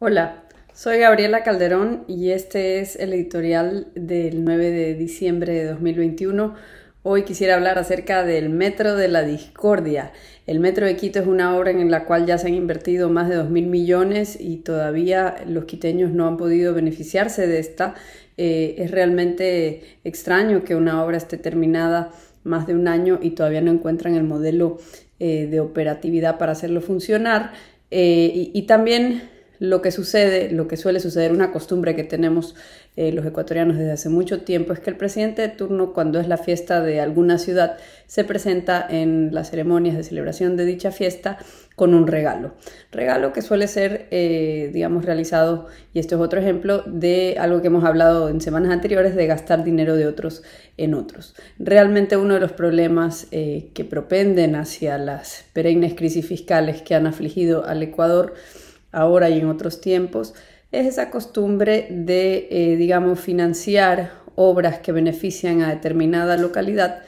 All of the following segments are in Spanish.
Hola, soy Gabriela Calderón y este es el editorial del 9 de diciembre de 2021. Hoy quisiera hablar acerca del Metro de la Discordia. El Metro de Quito es una obra en la cual ya se han invertido más de 2.000 millones y todavía los quiteños no han podido beneficiarse de esta. Eh, es realmente extraño que una obra esté terminada más de un año y todavía no encuentran el modelo eh, de operatividad para hacerlo funcionar. Eh, y también lo que sucede, lo que suele suceder, una costumbre que tenemos eh, los ecuatorianos desde hace mucho tiempo, es que el presidente de turno, cuando es la fiesta de alguna ciudad, se presenta en las ceremonias de celebración de dicha fiesta con un regalo. Regalo que suele ser, eh, digamos, realizado, y esto es otro ejemplo, de algo que hemos hablado en semanas anteriores, de gastar dinero de otros en otros. Realmente uno de los problemas eh, que propenden hacia las perennes crisis fiscales que han afligido al Ecuador, ahora y en otros tiempos, es esa costumbre de, eh, digamos, financiar obras que benefician a determinada localidad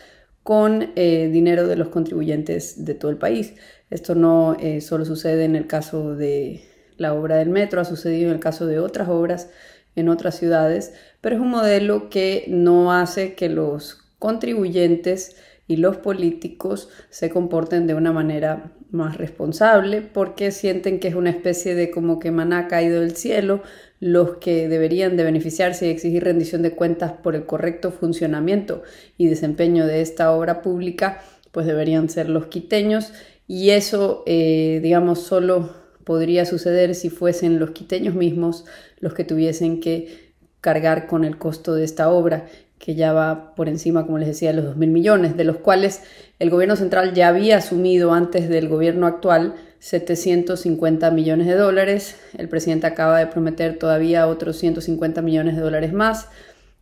con eh, dinero de los contribuyentes de todo el país. Esto no eh, solo sucede en el caso de la obra del metro, ha sucedido en el caso de otras obras en otras ciudades, pero es un modelo que no hace que los contribuyentes y los políticos se comporten de una manera más responsable porque sienten que es una especie de como que maná caído del cielo los que deberían de beneficiarse y exigir rendición de cuentas por el correcto funcionamiento y desempeño de esta obra pública pues deberían ser los quiteños y eso eh, digamos solo podría suceder si fuesen los quiteños mismos los que tuviesen que cargar con el costo de esta obra que ya va por encima, como les decía, de los 2.000 millones, de los cuales el gobierno central ya había asumido antes del gobierno actual 750 millones de dólares. El presidente acaba de prometer todavía otros 150 millones de dólares más,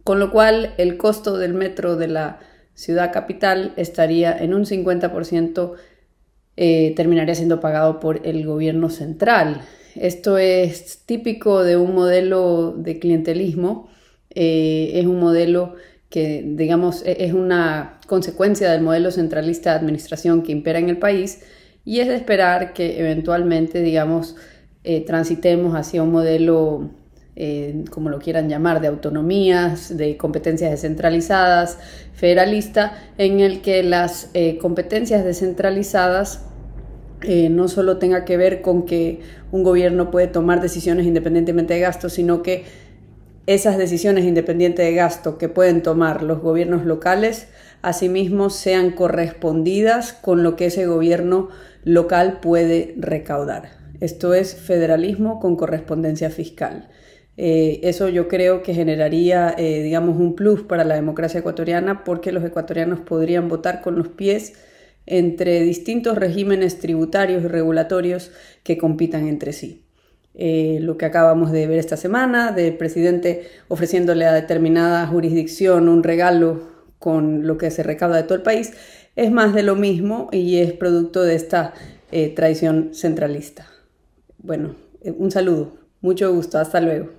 con lo cual el costo del metro de la ciudad capital estaría en un 50%, eh, terminaría siendo pagado por el gobierno central. Esto es típico de un modelo de clientelismo eh, es un modelo que, digamos, e-, es una consecuencia del modelo centralista de administración que impera en el país y es de esperar que eventualmente, digamos, eh, transitemos hacia un modelo, eh, como lo quieran llamar, de autonomías, de competencias descentralizadas, federalista, en el que las competencias descentralizadas no solo tenga que ver con que un gobierno puede tomar decisiones independientemente de gastos, sino que esas decisiones independientes de gasto que pueden tomar los gobiernos locales, asimismo sean correspondidas con lo que ese gobierno local puede recaudar. Esto es federalismo con correspondencia fiscal. Eh, eso yo creo que generaría, eh, digamos, un plus para la democracia ecuatoriana porque los ecuatorianos podrían votar con los pies entre distintos regímenes tributarios y regulatorios que compitan entre sí. Eh, lo que acabamos de ver esta semana, del presidente ofreciéndole a determinada jurisdicción un regalo con lo que se recauda de todo el país, es más de lo mismo y es producto de esta eh, tradición centralista. Bueno, eh, un saludo, mucho gusto, hasta luego.